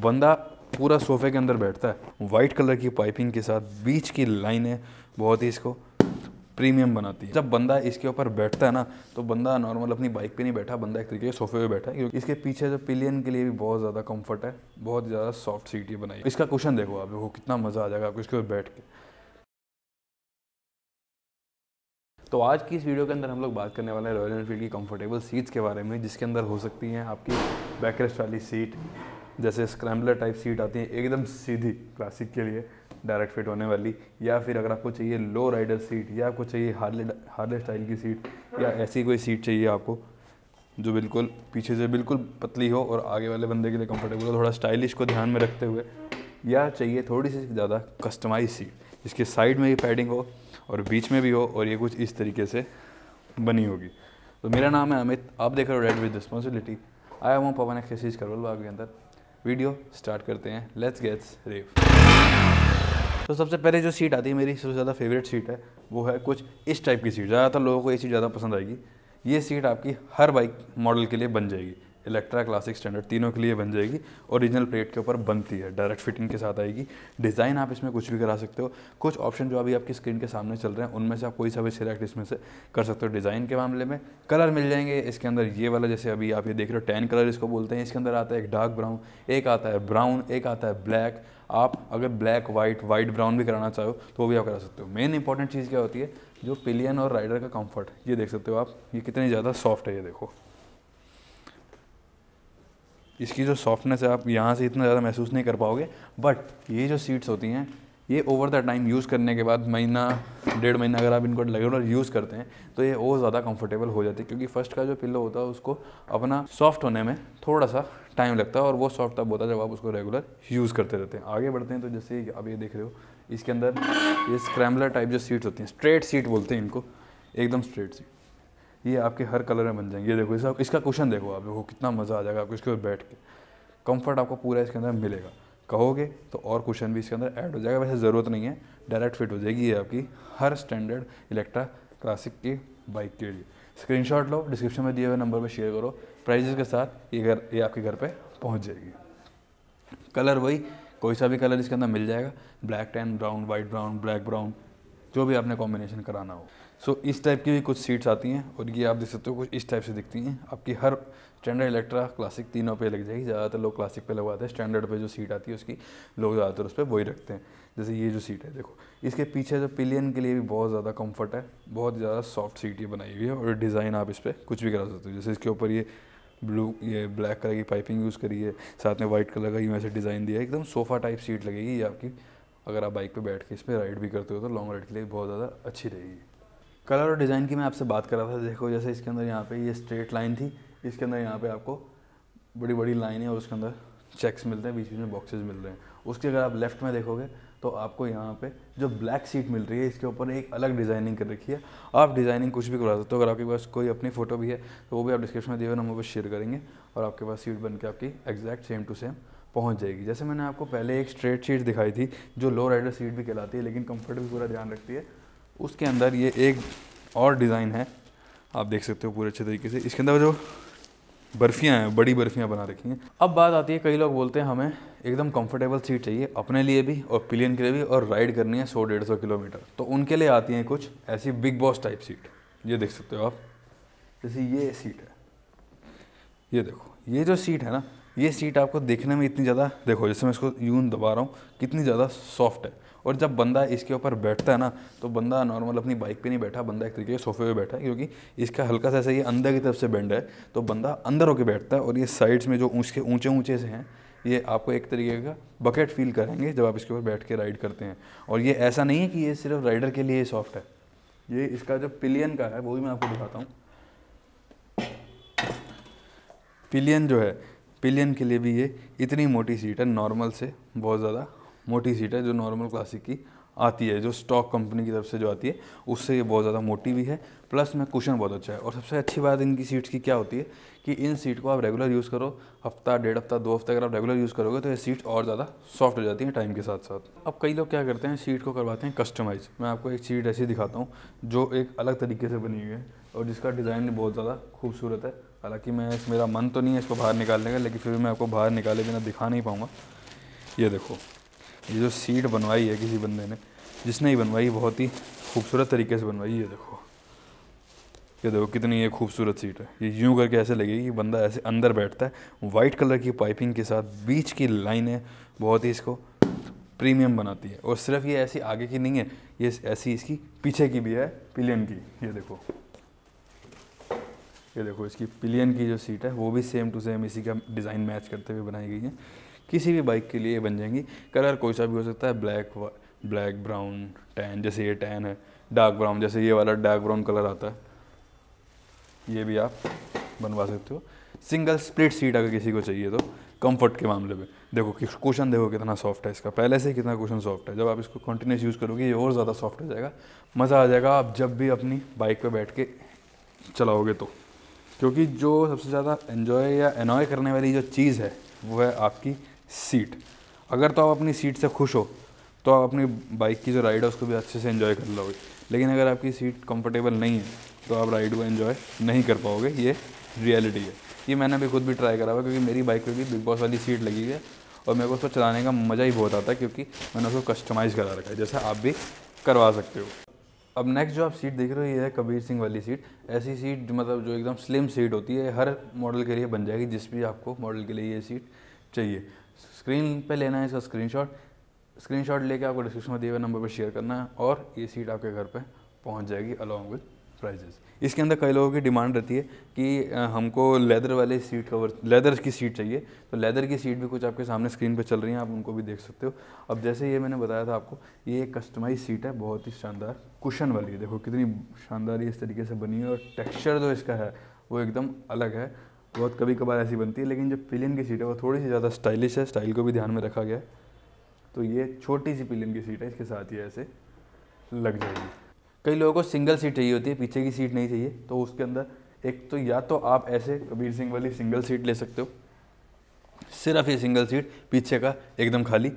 बंदा पूरा सोफे के अंदर बैठता है वाइट कलर की पाइपिंग के साथ बीच की है बहुत ही इसको प्रीमियम बनाती है जब बंदा इसके ऊपर बैठता है ना तो बंदा नॉर्मल अपनी बाइक पे नहीं बैठा बंदा एक तरीके से सोफे पे बैठा है क्योंकि इसके पीछे जो पिलियन के लिए भी बहुत ज़्यादा कंफर्ट है बहुत ज़्यादा सॉफ्ट सीट ही बनाई इसका क्वेश्चन देखो आप देखो कितना मज़ा आ जाएगा आपको इसके ऊपर बैठ के तो आज की इस वीडियो के अंदर हम लोग बात करने वाले हैं रॉयल एनफील्ड की कंफर्टेबल सीट्स के बारे में जिसके अंदर हो सकती हैं आपकी बैकरेस्ट वाली सीट जैसे स्क्रैम्बलर टाइप सीट आती है एकदम सीधी क्लासिक के लिए डायरेक्ट फिट होने वाली या फिर अगर आपको चाहिए लो राइडर सीट या आपको चाहिए हार्ले हार्ले स्टाइल की सीट या ऐसी कोई सीट चाहिए आपको जो बिल्कुल पीछे से बिल्कुल पतली हो और आगे वाले बंदे के लिए कंफर्टेबल हो थोड़ा स्टाइलिश को ध्यान में रखते हुए या चाहिए थोड़ी सी ज़्यादा कस्टमाइज सीट जिसके साइड में भी पैडिंग हो और बीच में भी हो और ये कुछ इस तरीके से बनी होगी तो मेरा नाम है अमित आप देख रहे हो रेड विद रिस्पॉन्सिबिलिटी आया हूँ पवन एक्सेसीज करवल बाग के अंदर वीडियो स्टार्ट करते हैं लेट्स गेट्स रेव तो सबसे पहले जो सीट आती है मेरी सबसे ज़्यादा फेवरेट सीट है वो है कुछ इस टाइप की सीट ज़्यादातर लोगों को ये सीट ज़्यादा पसंद आएगी ये सीट आपकी हर बाइक मॉडल के लिए बन जाएगी इलेक्ट्रा क्लासिक स्टैंडर्ड तीनों के लिए बन जाएगी ओरिजिनल प्लेट के ऊपर बनती है डायरेक्ट फिटिंग के साथ आएगी डिज़ाइन आप इसमें कुछ भी करा सकते हो कुछ ऑप्शन जो अभी आपकी स्क्रीन के सामने चल रहे हैं उनमें से आप कोई सा भी सिलेक्ट इसमें से कर सकते हो डिज़ाइन के मामले में कलर मिल जाएंगे इसके अंदर ये वाला जैसे अभी आप ये देख रहे हो टेन कलर इसको बोलते हैं इसके अंदर आता है एक डार्क ब्राउन एक आता है ब्राउन एक आता है ब्लैक आप अगर ब्लैक वाइट वाइट ब्राउन भी कराना चाहो तो वो भी आप करा सकते हो मेन इंपॉर्टेंट चीज़ क्या होती है जो पिलियन और राइडर का कंफर्ट ये देख सकते हो आप ये कितनी ज़्यादा सॉफ्ट है ये देखो इसकी जो सॉफ्टनेस है आप यहाँ से इतना ज़्यादा महसूस नहीं कर पाओगे बट ये जो सीट्स होती हैं ये ओवर द टाइम यूज़ करने के बाद महीना डेढ़ महीना अगर आप इनको रेगुलर यूज़ करते हैं तो ये और ज़्यादा कंफर्टेबल हो जाती है क्योंकि फर्स्ट का जो पिल्लो होता है उसको अपना सॉफ्ट होने में थोड़ा सा टाइम लगता है और वो सॉफ्ट तब होता है जब आप उसको रेगुलर यूज़ करते रहते हैं आगे बढ़ते हैं तो जैसे आप ये देख रहे हो इसके अंदर ये स्क्रैम्बलर टाइप जो सीट्स होती हैं स्ट्रेट सीट बोलते हैं इनको एकदम स्ट्रेट सीट ये आपके हर कलर में बन जाएंगे ये देखो इसका इसका क्वेश्चन देखो आप देखो कितना मज़ा आ जाएगा आपको इसके ऊपर बैठ के कंफर्ट आपको पूरा इसके अंदर मिलेगा कहोगे तो और क्वेश्चन भी इसके अंदर ऐड हो जाएगा वैसे ज़रूरत नहीं है डायरेक्ट फिट हो जाएगी ये आपकी हर स्टैंडर्ड इलेक्ट्रा क्लासिक की बाइक के लिए स्क्रीनशॉट लो डिस्क्रिप्शन में दिए हुए नंबर पर शेयर करो प्राइजेस के साथ ये घर ये आपके घर पर पहुँच जाएगी कलर वही कोई सा भी कलर इसके अंदर मिल जाएगा black tan brown white brown black brown जो भी आपने कॉम्बिनेशन कराना हो सो so, इस टाइप की भी कुछ सीट्स आती हैं और ये आप देख सकते हो कुछ इस टाइप से दिखती हैं आपकी हर स्टैंडर्ड इलेक्ट्रा क्लासिक तीनों पे लग जाएगी ज़्यादातर लोग क्लासिक पे लगवाते हैं स्टैंडर्ड पे जो सीट आती है उसकी लोग ज़्यादातर उस पर वही रखते हैं जैसे ये जो सीट है देखो इसके पीछे जो पिलियन के लिए भी बहुत ज़्यादा कम्फर्ट है बहुत ज़्यादा सॉफ्ट सीट ये बनाई हुई है और डिज़ाइन आप इस पर कुछ भी करा सकते हो जैसे इसके ऊपर ये ब्लू ये ब्लैक कलर की पाइपिंग यूज़ करी है साथ में वाइट कलर का ही वैसे डिज़ाइन दिया है एकदम सोफ़ा टाइप सीट लगेगी ये आपकी अगर आप बाइक पे बैठ के इस पर राइड भी करते हो तो लॉन्ग राइड के लिए बहुत ज़्यादा अच्छी रहेगी कलर और डिज़ाइन की मैं आपसे बात कर रहा था देखो जैसे इसके अंदर यहाँ पे ये स्ट्रेट लाइन थी इसके अंदर यहाँ पे आपको बड़ी बड़ी लाइनें और उसके अंदर चेक्स मिलते हैं बीच बीच में बॉक्सेस मिल रहे हैं उसके अगर आप लेफ्ट में देखोगे तो आपको यहाँ पे जो ब्लैक सीट मिल रही है इसके ऊपर एक अलग डिज़ाइनिंग कर रखी है आप डिज़ाइनिंग कुछ भी करवा सकते हो अगर आपके पास कोई अपनी फ़ोटो भी है तो वो भी आप डिस्क्रिप्शन में दिए हुए नंबर पर शेयर करेंगे और आपके पास सीट बन के आपकी एग्जैक्ट सेम टू सेम पहुंच जाएगी जैसे मैंने आपको पहले एक स्ट्रेट सीट दिखाई थी जो लो राइडर सीट भी कहलाती है लेकिन कंफर्ट भी पूरा ध्यान रखती है उसके अंदर ये एक और डिज़ाइन है आप देख सकते हो पूरे अच्छे तरीके से इसके अंदर जो बर्फ़ियाँ हैं बड़ी बर्फ़ियाँ बना रखी हैं अब बात आती है कई लोग बोलते हैं हमें एकदम कंफर्टेबल सीट चाहिए अपने लिए भी और पिलियन के लिए भी और राइड करनी है सौ डेढ़ सौ किलोमीटर तो उनके लिए आती हैं कुछ ऐसी बिग बॉस टाइप सीट ये देख सकते हो आप जैसे ये सीट है ये देखो ये जो सीट है ना ये सीट आपको देखने में इतनी ज़्यादा देखो जैसे मैं इसको यून दबा रहा हूँ कितनी ज़्यादा सॉफ्ट है और जब बंदा इसके ऊपर बैठता है ना तो बंदा नॉर्मल अपनी बाइक पे नहीं बैठा बंदा एक तरीके से सोफे पे बैठा है क्योंकि इसका हल्का सा ऐसा ये अंदर की तरफ से बेंड है तो बंदा अंदर होकर बैठता है और ये साइड्स में जो उसके ऊँचे ऊँचे से हैं ये आपको एक तरीके का बकेट फील करेंगे जब आप इसके ऊपर बैठ के राइड करते हैं और ये ऐसा नहीं है कि ये सिर्फ राइडर के लिए सॉफ्ट है ये इसका जो पिलियन का है वो भी मैं आपको दिखाता हूँ पिलियन जो है पिलियन के लिए भी ये इतनी मोटी सीट है नॉर्मल से बहुत ज़्यादा मोटी सीट है जो नॉर्मल क्लासिक की आती है जो स्टॉक कंपनी की तरफ से जो आती है उससे ये बहुत ज़्यादा मोटी भी है प्लस में कुशन बहुत अच्छा है और सबसे अच्छी बात इनकी सीट्स की क्या होती है कि इन सीट को आप रेगुलर यूज़ करो हफ्ता डेढ़ हफ्ता दो हफ्ते अगर आप रेगुलर यूज़ करोगे तो ये सीट और ज़्यादा सॉफ्ट हो जाती है टाइम के साथ साथ अब कई लोग क्या करते हैं सीट को करवाते हैं कस्टमाइज़ मैं आपको एक सीट ऐसी दिखाता हूँ जो एक अलग तरीके से बनी हुई है और जिसका डिज़ाइन भी बहुत ज़्यादा खूबसूरत है हालाँकि मैं मेरा मन तो नहीं है इसको बाहर निकालने का लेकिन फिर भी मैं आपको बाहर निकाले बिना दिखा नहीं पाऊँगा ये देखो ये जो सीट बनवाई है किसी बंदे ने जिसने ही बनवाई बहुत ही खूबसूरत तरीके से बनवाई है देखो ये देखो कितनी ये खूबसूरत सीट है ये यूँ करके ऐसे लगेगी कि बंदा ऐसे अंदर बैठता है वाइट कलर की पाइपिंग के साथ बीच की लाइनें बहुत ही इसको प्रीमियम बनाती है और सिर्फ ये ऐसी आगे की नहीं है ये ऐसी इसकी पीछे की भी है पिलियन की ये देखो ये देखो इसकी पिलियन की जो सीट है वो भी सेम टू सेम इसी का डिज़ाइन मैच करते हुए बनाई गई है किसी भी बाइक के लिए बन जाएंगी कलर कोई सा भी हो सकता है ब्लैक ब्लैक ब्राउन टैन जैसे ये टैन है डार्क ब्राउन जैसे ये वाला डार्क ब्राउन कलर आता है ये भी आप बनवा सकते हो सिंगल स्प्लिट सीट अगर किसी को चाहिए तो कंफर्ट के मामले में देखो कि क्वेश्चन देखो कितना सॉफ्ट है इसका पहले से कितना क्वेश्चन सॉफ्ट है जब आप इसको कंटिन्यूस यूज़ करोगे ये और ज़्यादा सॉफ्ट हो जाएगा मज़ा आ जाएगा आप जब भी अपनी बाइक पर बैठ के चलाओगे तो क्योंकि जो सबसे ज़्यादा एन्जॉय या एनॉय करने वाली जो चीज़ है वो है आपकी सीट अगर तो आप अपनी सीट से खुश हो तो आप अपनी बाइक की जो राइड है उसको भी अच्छे से इन्जॉय कर लोगे लेकिन अगर आपकी सीट कंफर्टेबल नहीं है तो आप राइड को इन्जॉय नहीं कर पाओगे ये रियलिटी है ये मैंने भी खुद भी ट्राई करा हुआ क्योंकि मेरी बाइक पे भी बिग बॉस वाली सीट लगी है और मेरे को उसको चलाने का मज़ा ही बहुत आता है क्योंकि मैंने उसको कस्टमाइज़ करा रखा है जैसे आप भी करवा सकते हो अब नेक्स्ट जो आप सीट देख रहे हो ये है कबीर सिंह वाली सीट ऐसी सीट मतलब जो एकदम स्लिम सीट होती है हर मॉडल के लिए बन जाएगी जिस भी आपको मॉडल के लिए ये सीट चाहिए स्क्रीन पे लेना है इसका स्क्रीनशॉट स्क्रीनशॉट लेके आपको डिस्क्रिप्शन में दिए हुए नंबर पर शेयर करना है और ये सीट आपके घर पर पहुँच जाएगी अलॉन्ग विथ प्राइजेस इसके अंदर कई लोगों की डिमांड रहती है कि हमको लेदर वाले सीट कवर लेदर की सीट चाहिए तो लेदर की सीट भी कुछ आपके सामने स्क्रीन पर चल रही हैं आप उनको भी देख सकते हो अब जैसे ये मैंने बताया था आपको ये एक कस्टमाइज सीट है बहुत ही शानदार कुशन वाली है देखो कितनी शानदार इस तरीके से बनी है और टेक्स्चर जो इसका है वो एकदम अलग है बहुत कभी कभार ऐसी बनती है लेकिन जो पिलियन की सीट है वो थोड़ी सी ज़्यादा स्टाइलिश है स्टाइल को भी ध्यान में रखा गया है तो ये छोटी सी पिलियन की सीट है इसके साथ ही ऐसे लग जाएगी कई लोगों को सिंगल सीट चाहिए होती है पीछे की सीट नहीं चाहिए तो उसके अंदर एक तो या तो आप ऐसे कबीर सिंह वाली सिंगल सीट ले सकते हो सिर्फ ये सिंगल सीट पीछे का एकदम खाली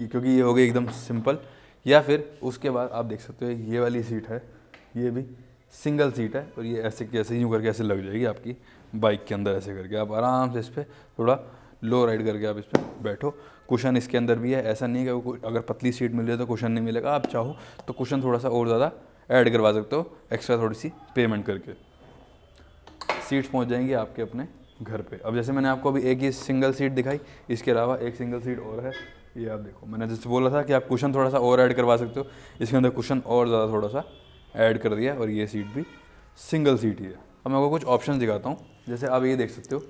क्योंकि ये हो गई एकदम सिंपल या फिर उसके बाद आप देख सकते हो ये वाली सीट है ये भी सिंगल सीट है और ये ऐसे कैसे यूँ करके ऐसे लग जाएगी आपकी बाइक के अंदर ऐसे करके आप आराम से इस पर थोड़ा लो राइड करके आप इस पर बैठो कुशन इसके अंदर भी है ऐसा नहीं है कि अगर पतली सीट मिल जाए तो कुशन नहीं मिलेगा आप चाहो तो कुशन थोड़ा सा और ज़्यादा ऐड करवा सकते हो एक्स्ट्रा थोड़ी सी पेमेंट करके सीट्स पहुंच जाएंगी आपके अपने घर पे अब जैसे मैंने आपको अभी एक ही सिंगल सीट दिखाई इसके अलावा एक सिंगल सीट और है ये आप देखो मैंने जैसे बोला था कि आप कुशन थोड़ा सा और ऐड करवा सकते हो इसके अंदर कुशन और ज़्यादा थोड़ा सा ऐड कर दिया और ये सीट भी सिंगल सीट ही है अब मैं आपको कुछ ऑप्शन दिखाता हूँ जैसे आप ये देख सकते हो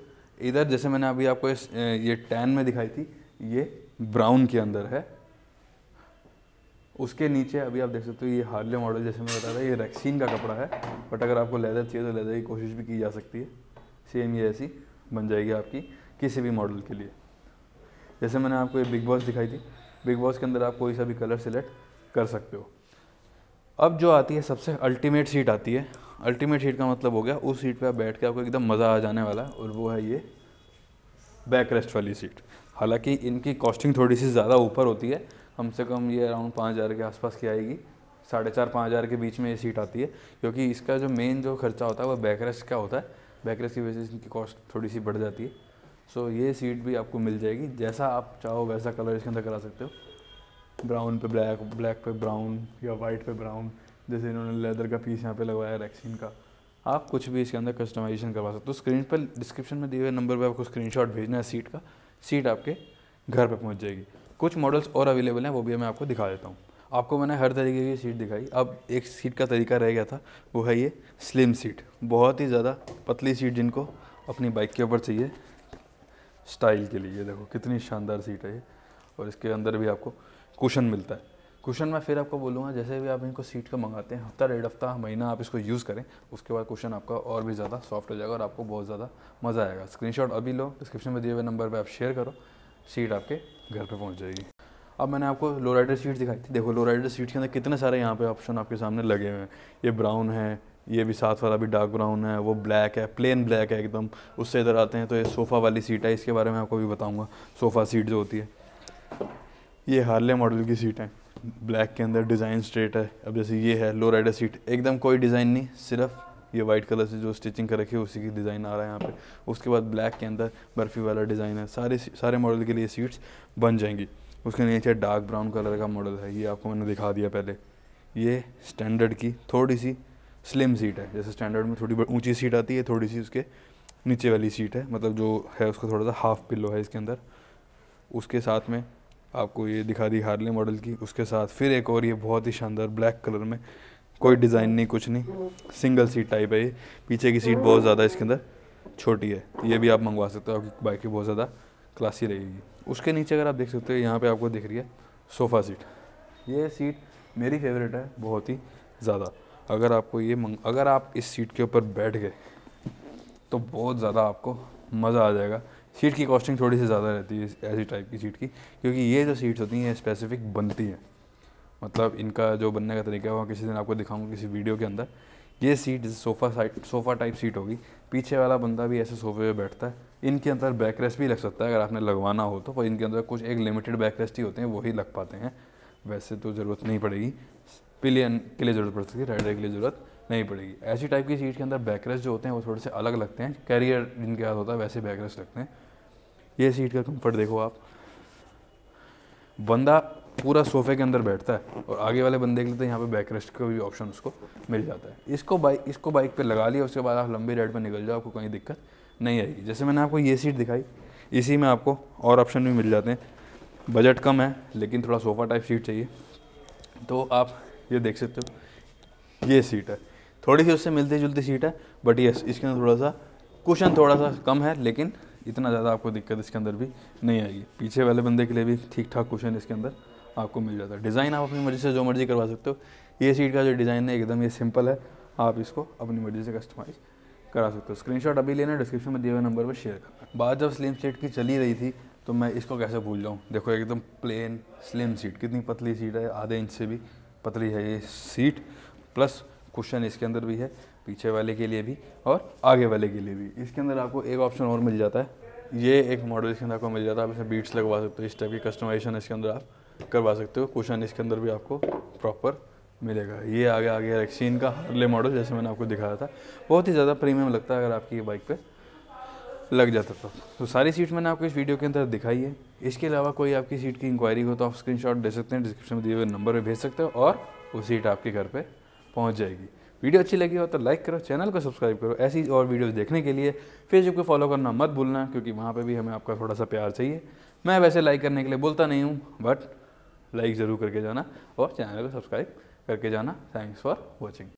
इधर जैसे मैंने अभी आपको इस ये टैन में दिखाई थी ये ब्राउन के अंदर है उसके नीचे अभी आप देख सकते हो ये हार्ले मॉडल जैसे मैं बता रहा ये रैक्सीन का कपड़ा है बट अगर आपको लेदर चाहिए तो लेदर की कोशिश भी की जा सकती है सेम ये ऐसी बन जाएगी आपकी किसी भी मॉडल के लिए जैसे मैंने आपको ये बिग बॉस दिखाई थी बिग बॉस के अंदर आप कोई सा भी कलर सेलेक्ट कर सकते हो अब जो आती है सबसे अल्टीमेट सीट आती है अल्टीमेट सीट का मतलब हो गया उस सीट पे आप बैठ के आपको एकदम मज़ा आ जाने वाला है और वो है ये बैक रेस्ट वाली सीट हालांकि इनकी कॉस्टिंग थोड़ी सी ज़्यादा ऊपर होती है कम से कम ये अराउंड पाँच हज़ार के आसपास की आएगी साढ़े चार पाँच हज़ार के बीच में ये सीट आती है क्योंकि इसका जो मेन जो खर्चा होता है वो बैक रेस्ट का होता है बैक रेस्ट की वजह से इनकी कॉस्ट थोड़ी सी बढ़ जाती है सो ये सीट भी आपको मिल जाएगी जैसा आप चाहो वैसा कलर इसके अंदर करा सकते हो ब्राउन पे ब्लैक ब्लैक पे ब्राउन या वाइट पे ब्राउन जैसे इन्होंने लेदर का पीस यहाँ पे लगवाया रैक्सिन का आप कुछ भी इसके अंदर कस्टमाइजेशन करवा सकते हो तो स्क्रीन पर डिस्क्रिप्शन में दिए हुए नंबर पर आपको शॉट भेजना है सीट का सीट आपके घर पर पहुँच जाएगी कुछ मॉडल्स और अवेलेबल हैं वो भी मैं आपको दिखा देता हूँ आपको मैंने हर तरीके की सीट दिखाई अब एक सीट का तरीका रह गया था वो है ये स्लिम सीट बहुत ही ज़्यादा पतली सीट जिनको अपनी बाइक के ऊपर चाहिए स्टाइल के लिए देखो कितनी शानदार सीट है ये और इसके अंदर भी आपको कुशन मिलता है क्वेश्चन मैं फिर आपको बोलूँगा जैसे भी आप इनको सीट का मंगाते हैं हफ्ता डेढ़ हफ्ता महीना आप इसको यूज़ करें उसके बाद क्वेश्चन आपका और भी ज़्यादा सॉफ्ट हो जाएगा और आपको बहुत ज़्यादा मज़ा आएगा स्क्रीनशॉट अभी लो डिस्क्रिप्शन में दिए हुए नंबर पर आप शेयर करो सीट आपके घर पर पहुँच जाएगी अब मैंने आपको लो राइडर सीट दिखाई थी देखो लो राइडर सीट के अंदर कितने सारे यहाँ पे ऑप्शन आपके सामने लगे हुए हैं ये ब्राउन है ये भी साथ वाला भी डार्क ब्राउन है वो ब्लैक है प्लेन ब्लैक है एकदम उससे इधर आते हैं तो ये सोफ़ा वाली सीट है इसके बारे में आपको भी बताऊँगा सोफ़ा सीट जो होती है ये हार्ले मॉडल की सीट है ब्लैक के अंदर डिज़ाइन स्ट्रेट है अब जैसे ये है लो राइडर सीट एकदम कोई डिज़ाइन नहीं सिर्फ ये वाइट कलर से जो स्टिचिंग कर रखी है उसी की डिज़ाइन आ रहा है यहाँ पे उसके बाद ब्लैक के अंदर बर्फ़ी वाला डिज़ाइन है सारे सारे मॉडल के लिए सीट्स बन जाएंगी उसके नीचे डार्क ब्राउन कलर का मॉडल है ये आपको मैंने दिखा दिया पहले ये स्टैंडर्ड की थोड़ी सी स्लिम सीट है जैसे स्टैंडर्ड में थोड़ी ऊँची सीट आती है थोड़ी सी उसके नीचे वाली सीट है मतलब जो है उसका थोड़ा सा हाफ पिल्लो है इसके अंदर उसके साथ में आपको ये दिखा दी हार्ले मॉडल की उसके साथ फिर एक और ये बहुत ही शानदार ब्लैक कलर में कोई डिज़ाइन नहीं कुछ नहीं सिंगल सीट टाइप है ये पीछे की सीट बहुत ज़्यादा इसके अंदर छोटी है ये भी आप मंगवा सकते हो आपकी बाइक बहुत ज़्यादा क्लासी रहेगी उसके नीचे अगर आप देख सकते हो यहाँ पर आपको दिख रही है सोफ़ा सीट ये सीट मेरी फेवरेट है बहुत ही ज़्यादा अगर आपको ये मंग अगर आप इस सीट के ऊपर बैठ गए तो बहुत ज़्यादा आपको मज़ा आ जाएगा सीट की कॉस्टिंग थोड़ी सी ज़्यादा रहती है ऐसी टाइप की सीट की क्योंकि ये जो सीट्स होती हैं स्पेसिफिक बनती हैं मतलब इनका जो बनने का तरीका है वो किसी दिन आपको दिखाऊंगा किसी वीडियो के अंदर ये सीट जैसे sofa side sofa type seat होगी पीछे वाला बंदा भी ऐसे सोफे पे बैठता है इनके अंदर बैक रेस्ट भी लग सकता है अगर आपने लगवाना हो तो पर इनके अंदर कुछ एक लिमिटेड बैक रेस्ट ही होते हैं वही लग पाते हैं वैसे तो ज़रूरत नहीं पड़ेगी पिलियन के लिए ज़रूरत पड़ सकती है राइडर के लिए ज़रूरत नहीं पड़ेगी ऐसी टाइप की सीट के अंदर बैक रेस्ट जो होते हैं वो थोड़े से अलग लगते हैं कैरियर जिनके हाथ होता है वैसे बैक रेस्ट लगते हैं ये सीट का कंफर्ट देखो आप बंदा पूरा सोफे के अंदर बैठता है और आगे वाले बंदे के लिए तो यहाँ पे बैक रेस्ट का भी ऑप्शन उसको मिल जाता है इसको बाइक इसको बाइक पे लगा लिया उसके बाद आप लंबी राइड पे निकल जाओ आपको कहीं दिक्कत नहीं आएगी जैसे मैंने आपको ये सीट दिखाई इसी में आपको और ऑप्शन भी मिल जाते हैं बजट कम है लेकिन थोड़ा सोफ़ा टाइप सीट चाहिए तो आप ये देख सकते हो ये सीट है थोड़ी सी उससे मिलती जुलती सीट है बट यस इसके अंदर थोड़ा सा कुशन थोड़ा सा कम है लेकिन इतना ज़्यादा आपको दिक्कत इसके अंदर भी नहीं आएगी पीछे वाले बंदे के लिए भी ठीक ठाक क्वेश्चन इसके अंदर आपको मिल जाता है डिज़ाइन आप अपनी मर्ज़ी से जो मर्ज़ी करवा सकते हो ये सीट का जो डिज़ाइन है एकदम ये सिंपल है आप इसको अपनी मर्ज़ी से कस्टमाइज़ करा सकते हो स्क्रीनशॉट अभी लेना डिस्क्रिप्शन में दिए हुए नंबर पर शेयर करना बात जब स्लिम सीट की चली रही थी तो मैं इसको कैसे भूल जाऊँ देखो एकदम प्लेन स्लिम सीट कितनी पतली सीट है आधे इंच से भी पतली है ये सीट प्लस क्वेश्चन इसके अंदर भी है पीछे वाले के लिए भी और आगे वाले के लिए भी इसके अंदर आपको एक ऑप्शन और मिल जाता है ये एक मॉडल इसके अंदर आपको मिल जाता है आप इसमें बीट्स लगवा सकते हो इस टाइप की कस्टमाइजेशन इसके अंदर आप करवा सकते हो कुशन इसके अंदर भी आपको प्रॉपर मिलेगा ये आगे आगे रेक्सिन का हरले मॉडल जैसे मैंने आपको दिखाया था बहुत ही ज़्यादा प्रीमियम लगता है अगर आपकी बाइक पर लग जाता था तो।, तो सारी सीट मैंने आपको इस वीडियो के अंदर दिखाई है इसके अलावा कोई आपकी सीट की इंक्वायरी हो तो आप स्क्रीनशॉट दे सकते हैं डिस्क्रिप्शन में दिए हुए नंबर पर भेज सकते हो और वो सीट आपके घर पर पहुँच जाएगी वीडियो अच्छी लगी हो तो लाइक करो चैनल को सब्सक्राइब करो ऐसी और वीडियोस देखने के लिए फेसबुक को फॉलो करना मत भूलना क्योंकि वहाँ पे भी हमें आपका थोड़ा सा प्यार चाहिए मैं वैसे लाइक करने के लिए बोलता नहीं हूँ बट लाइक ज़रूर करके जाना और चैनल को सब्सक्राइब करके जाना थैंक्स फॉर वॉचिंग